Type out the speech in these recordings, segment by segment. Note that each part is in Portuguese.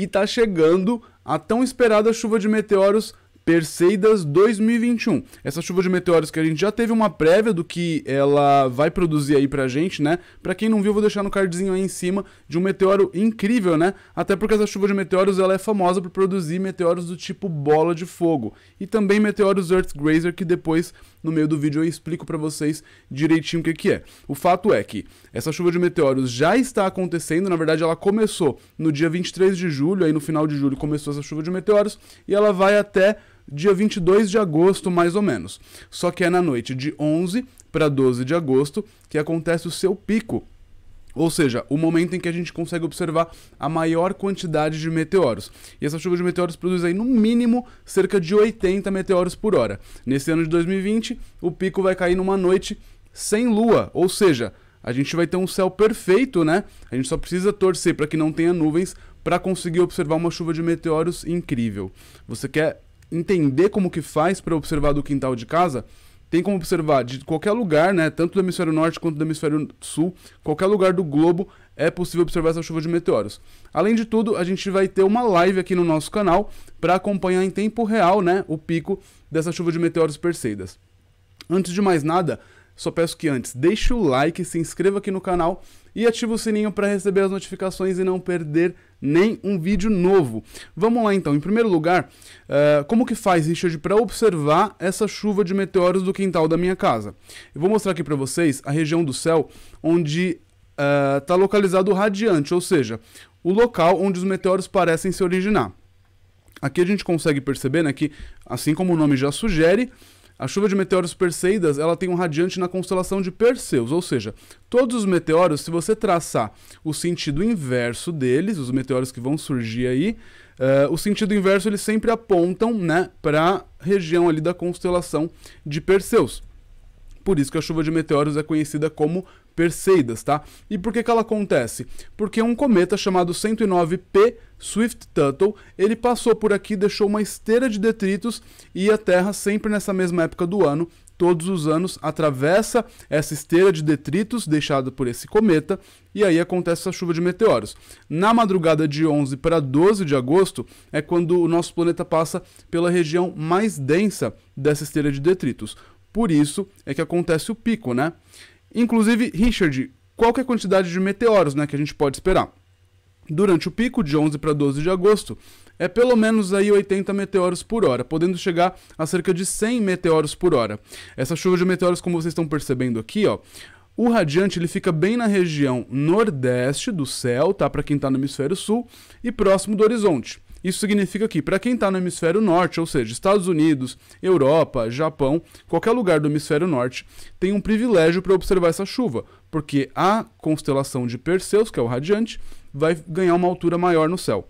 e está chegando a tão esperada chuva de meteoros Perseidas 2021. Essa chuva de meteoros que a gente já teve uma prévia do que ela vai produzir aí pra gente, né? Pra quem não viu, vou deixar no cardzinho aí em cima de um meteoro incrível, né? Até porque essa chuva de meteoros ela é famosa por produzir meteoros do tipo bola de fogo e também meteoros Earth grazer, que depois no meio do vídeo eu explico para vocês direitinho o que, que é. O fato é que essa chuva de meteoros já está acontecendo, na verdade ela começou no dia 23 de julho, aí no final de julho começou essa chuva de meteoros e ela vai até dia 22 de agosto, mais ou menos. Só que é na noite de 11 para 12 de agosto que acontece o seu pico ou seja, o momento em que a gente consegue observar a maior quantidade de meteoros. E essa chuva de meteoros produz aí, no mínimo, cerca de 80 meteoros por hora. Nesse ano de 2020, o pico vai cair numa noite sem lua, ou seja, a gente vai ter um céu perfeito, né? A gente só precisa torcer para que não tenha nuvens para conseguir observar uma chuva de meteoros incrível. Você quer entender como que faz para observar do quintal de casa, tem como observar de qualquer lugar, né, tanto do hemisfério norte quanto do hemisfério sul, qualquer lugar do globo é possível observar essa chuva de meteoros. Além de tudo, a gente vai ter uma live aqui no nosso canal para acompanhar em tempo real, né, o pico dessa chuva de meteoros Perseidas. Antes de mais nada, só peço que antes deixe o like, se inscreva aqui no canal e ative o sininho para receber as notificações e não perder nem um vídeo novo. Vamos lá então, em primeiro lugar, uh, como que faz, Richard, para observar essa chuva de meteoros do quintal da minha casa? Eu vou mostrar aqui para vocês a região do céu onde está eh, uh, localizado o radiante, ou seja, o local onde os meteoros parecem se originar. Aqui a gente consegue perceber né, que, assim como o nome já sugere, a chuva de meteoros Perseidas, ela tem um radiante na constelação de Perseus, ou seja, todos os meteoros, se você traçar o sentido inverso deles, os meteoros que vão surgir aí, uh, o sentido inverso eles sempre apontam, né, para região ali da constelação de Perseus. Por isso que a chuva de meteoros é conhecida como Perseidas, tá? E por que, que ela acontece? Porque um cometa chamado 109P Swift-Tuttle, ele passou por aqui, deixou uma esteira de detritos e a Terra, sempre nessa mesma época do ano, todos os anos, atravessa essa esteira de detritos deixada por esse cometa e aí acontece essa chuva de meteoros. Na madrugada de 11 para 12 de agosto é quando o nosso planeta passa pela região mais densa dessa esteira de detritos. Por isso é que acontece o pico, né? Inclusive, Richard, qual é a quantidade de meteoros né, que a gente pode esperar? Durante o pico, de 11 para 12 de agosto, é pelo menos aí 80 meteoros por hora, podendo chegar a cerca de 100 meteoros por hora. Essa chuva de meteoros, como vocês estão percebendo aqui, ó, o radiante ele fica bem na região nordeste do céu, tá? Para quem está no hemisfério sul e próximo do horizonte. Isso significa que, para quem está no hemisfério norte, ou seja, Estados Unidos, Europa, Japão, qualquer lugar do hemisfério norte, tem um privilégio para observar essa chuva, porque a constelação de Perseus, que é o radiante, vai ganhar uma altura maior no céu.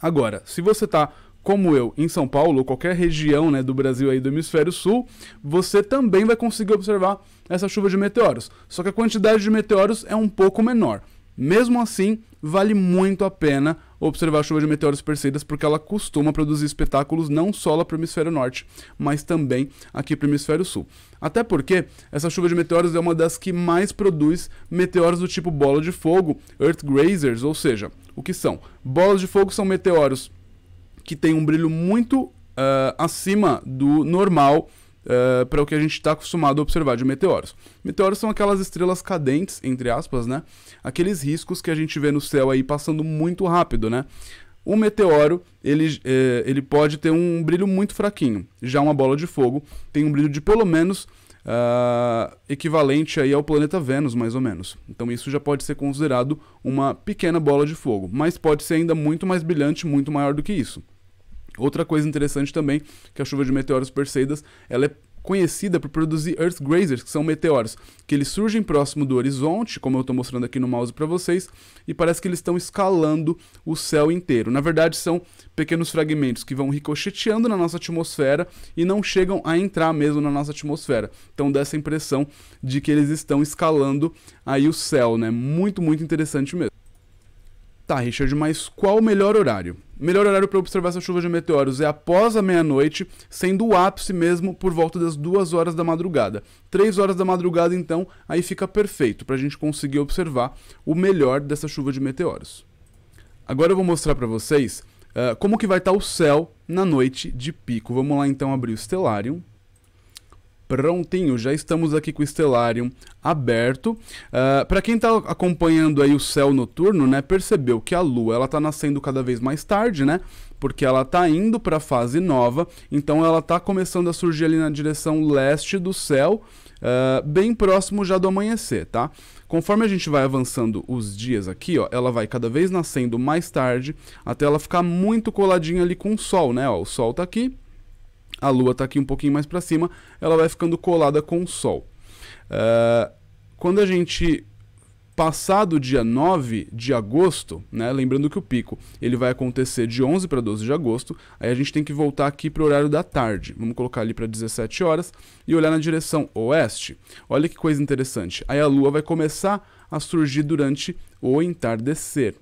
Agora, se você está como eu, em São Paulo, ou qualquer região né, do Brasil aí do hemisfério sul, você também vai conseguir observar essa chuva de meteoros. Só que a quantidade de meteoros é um pouco menor. Mesmo assim, vale muito a pena observar a chuva de meteoros perseidas, porque ela costuma produzir espetáculos não só lá para o hemisfério norte, mas também aqui para o hemisfério sul. Até porque essa chuva de meteoros é uma das que mais produz meteoros do tipo bola de fogo, Earth Grazers, ou seja, o que são? Bolas de fogo são meteoros que têm um brilho muito uh, acima do normal uh, eh, para o que a gente está acostumado a observar de meteoros. Meteoros são aquelas estrelas cadentes, entre aspas, né? Aqueles riscos que a gente vê no céu aí passando muito rápido, né? Um meteoro, ele, eh, ele pode ter um brilho muito fraquinho. Já uma bola de fogo tem um brilho de pelo menos uh, equivalente aí ao planeta Vênus, mais ou menos. Então isso já pode ser considerado uma pequena bola de fogo, mas pode ser ainda muito mais brilhante, muito maior do que isso. Outra coisa interessante também, que é a chuva de meteoros Perseidas, ela é conhecida por produzir Earth Grazers, que são meteoros, que eles surgem próximo do horizonte, como eu estou mostrando aqui no mouse para vocês, e parece que eles estão escalando o céu inteiro. Na verdade, são pequenos fragmentos que vão ricocheteando na nossa atmosfera e não chegam a entrar mesmo na nossa atmosfera. Então dessa impressão de que eles estão escalando aí o céu, né? Muito, muito interessante mesmo. Tá, Richard, mas qual o melhor horário? O melhor horário para observar essa chuva de meteoros é após a meia-noite, sendo o ápice mesmo por volta das 2 horas da madrugada. 3 horas da madrugada, então, aí fica perfeito para a gente conseguir observar o melhor dessa chuva de meteoros. Agora eu vou mostrar para vocês uh, como que vai estar tá o céu na noite de pico. Vamos lá então abrir o Stellarium. Prontinho, já estamos aqui com o Stellarium aberto. Uh, ah, para quem está acompanhando aí o céu noturno, né, percebeu que a Lua ela está nascendo cada vez mais tarde, né? Porque ela está indo para a fase nova, então ela está começando a surgir ali na direção leste do céu, uh, bem próximo já do amanhecer, tá? Conforme a gente vai avançando os dias aqui, ó, ela vai cada vez nascendo mais tarde, até ela ficar muito coladinha ali com o Sol, né? Ó, o Sol está aqui, a Lua está aqui um pouquinho mais para cima, ela vai ficando colada com o Sol. Uh, quando a gente passado dia 9 de agosto, né, lembrando que o pico ele vai acontecer de 11 para 12 de agosto, aí a gente tem que voltar aqui para o horário da tarde, vamos colocar ali para 17 horas e olhar na direção oeste. Olha que coisa interessante, aí a Lua vai começar a surgir durante o entardecer.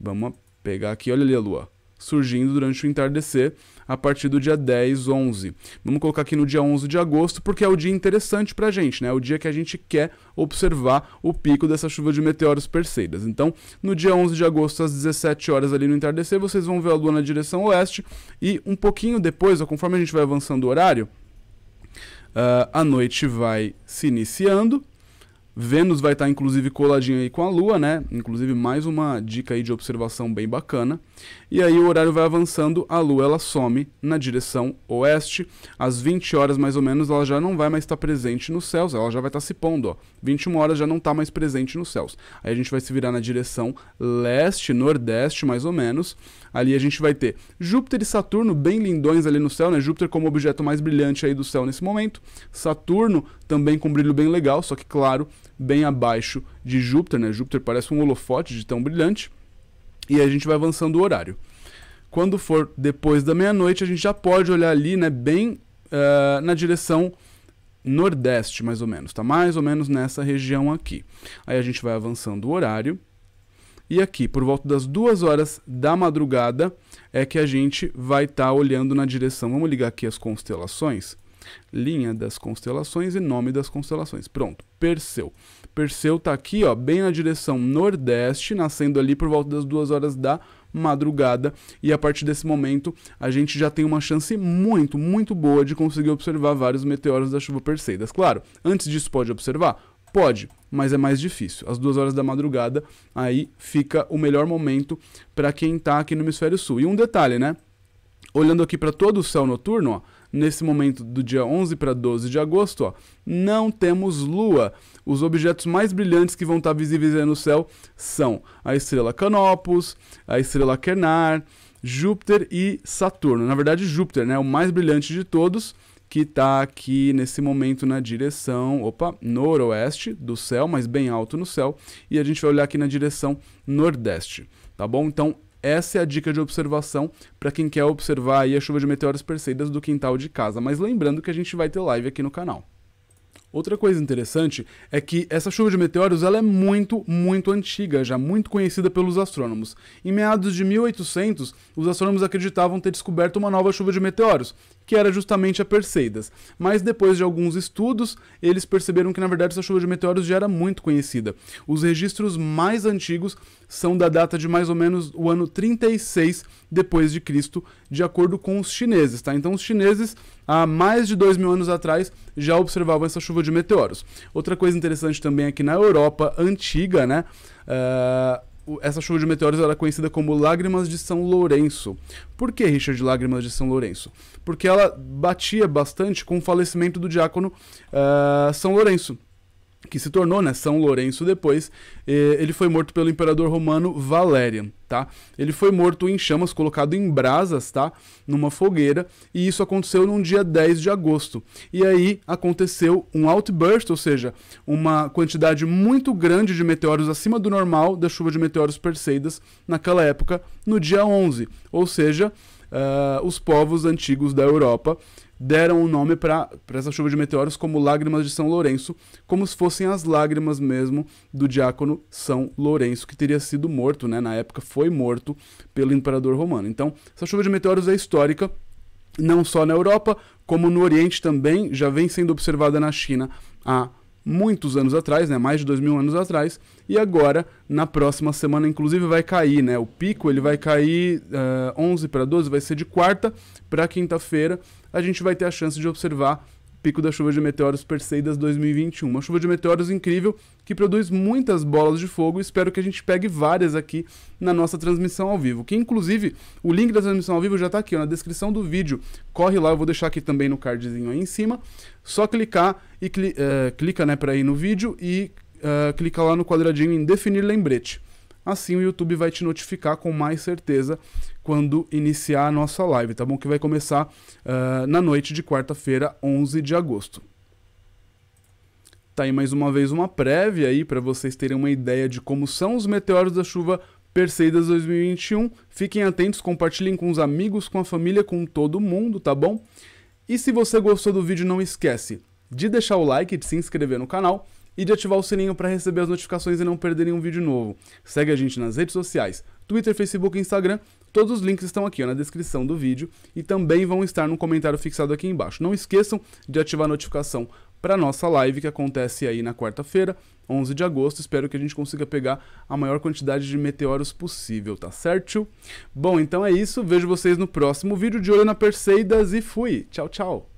Vamos pegar aqui, olha ali a Lua, surgindo durante o entardecer a partir do dia 10, 11. Vamos colocar aqui no dia 11 de agosto, porque é o dia interessante para a gente, né? É o dia que a gente quer observar o pico dessa chuva de meteoros perseidas. Então, no dia 11 de agosto, às 17 horas ali no entardecer, vocês vão ver a lua na direção oeste e um pouquinho depois, ó, conforme a gente vai avançando o horário, uh, a noite vai se iniciando, Vênus vai estar tá, inclusive coladinho aí com a Lua, né? Inclusive mais uma dica aí de observação bem bacana. E aí o horário vai avançando, a lua ela some na direção oeste. Às 20 horas mais ou menos ela já não vai mais estar presente nos céus, ela já vai estar se pondo, ó. 21 horas já não está mais presente nos céus. Aí a gente vai se virar na direção leste, nordeste mais ou menos. Ali a gente vai ter Júpiter e Saturno bem lindões ali no céu, né? Júpiter como objeto mais brilhante aí do céu nesse momento. Saturno também com um brilho bem legal, só que claro, bem abaixo de Júpiter, né? Júpiter parece um holofote de tão brilhante. E a gente vai avançando o horário. Quando for depois da meia-noite, a gente já pode olhar ali, né, bem uh, na direção nordeste, mais ou menos. Tá mais ou menos nessa região aqui. Aí a gente vai avançando o horário. E aqui, por volta das duas horas da madrugada, é que a gente vai estar tá olhando na direção. Vamos ligar aqui as constelações. Linha das constelações e nome das constelações. Pronto, Perseu. Perseu está aqui, ó, bem na direção nordeste, nascendo ali por volta das 2 horas da madrugada e a partir desse momento a gente já tem uma chance muito, muito boa de conseguir observar vários meteoros da chuva Perseidas. Claro, antes disso pode observar? Pode, mas é mais difícil. Às duas horas da madrugada aí fica o melhor momento para quem está aqui no hemisfério sul. E um detalhe, né? Olhando aqui para todo o céu noturno, ó, nesse momento do dia 11 para 12 de agosto, ó, não temos lua. Os objetos mais brilhantes que vão estar visíveis aí no céu são a estrela Canopus, a estrela Kernar, Júpiter e Saturno. Na verdade, Júpiter, né, o mais brilhante de todos, que está aqui nesse momento na direção, opa, noroeste do céu, mas bem alto no céu, e a gente vai olhar aqui na direção nordeste, tá bom? Então, essa é a dica de observação para quem quer observar a chuva de meteoros perseguidas do quintal de casa. Mas lembrando que a gente vai ter live aqui no canal. Outra coisa interessante é que essa chuva de meteoros ela é muito, muito antiga, já muito conhecida pelos astrônomos. Em meados de 1800, os astrônomos acreditavam ter descoberto uma nova chuva de meteoros, que era justamente a Perseidas. Mas depois de alguns estudos, eles perceberam que na verdade essa chuva de meteoros já era muito conhecida. Os registros mais antigos são da data de mais ou menos o ano 36 depois de Cristo, de acordo com os chineses, tá? Então os chineses há mais de dois mil anos atrás já observavam essa chuva de meteoros. Outra coisa interessante também é que na Europa antiga, né? Uh, essa chuva de meteoros era é conhecida como Lágrimas de São Lourenço. Por que, Richard, Lágrimas de São Lourenço? Porque ela batia bastante com o falecimento do diácono uh, São Lourenço que se tornou né, São Lourenço depois, eh, ele foi morto pelo imperador romano Valerian, tá? Ele foi morto em chamas, colocado em brasas, tá? Numa fogueira, e isso aconteceu num dia 10 de agosto. E aí aconteceu um outburst, ou seja, uma quantidade muito grande de meteoros acima do normal da chuva de meteoros Perseidas naquela época, no dia 11. Ou seja, uh, os povos antigos da Europa deram o um nome para essa chuva de meteoros como lágrimas de São Lourenço, como se fossem as lágrimas mesmo do diácono São Lourenço, que teria sido morto, né? Na época foi morto pelo imperador romano. Então, essa chuva de meteoros é histórica, não só na Europa, como no Oriente também, já vem sendo observada na China há muitos anos atrás, né, mais de dois mil anos atrás, e agora, na próxima semana, inclusive, vai cair, né, o pico ele vai cair uh, eh, 11 para 12, vai ser de quarta para quinta-feira, a gente vai ter a chance de observar pico da chuva de meteoros Perseidas 2021. Uma chuva de meteoros incrível que produz muitas bolas de fogo. Espero que a gente pegue várias aqui na nossa transmissão ao vivo. Que inclusive o link da transmissão ao vivo já está aqui ó, na descrição do vídeo. Corre lá, eu vou deixar aqui também no cardzinho aí em cima. Só clicar e cli uh, clica né, para ir no vídeo e uh, clica lá no quadradinho em definir lembrete. Assim o YouTube vai te notificar com mais certeza quando iniciar a nossa live, tá bom? Que vai começar uh, na noite de quarta-feira, 11 de agosto. Tá aí mais uma vez uma prévia aí para vocês terem uma ideia de como são os meteoros da chuva Perseidas 2021. Fiquem atentos, compartilhem com os amigos, com a família, com todo mundo, tá bom? E se você gostou do vídeo, não esquece de deixar o like, de se inscrever no canal e de ativar o sininho para receber as notificações e não perder nenhum vídeo novo. Segue a gente nas redes sociais, Twitter, Facebook e Instagram. Todos os links estão aqui ó, na descrição do vídeo e também vão estar no comentário fixado aqui embaixo. Não esqueçam de ativar a notificação para a nossa live que acontece aí na quarta-feira, 11 de agosto. Espero que a gente consiga pegar a maior quantidade de meteoros possível, tá certo? Bom, então é isso. Vejo vocês no próximo vídeo. De olho na Perseidas e fui. Tchau, tchau.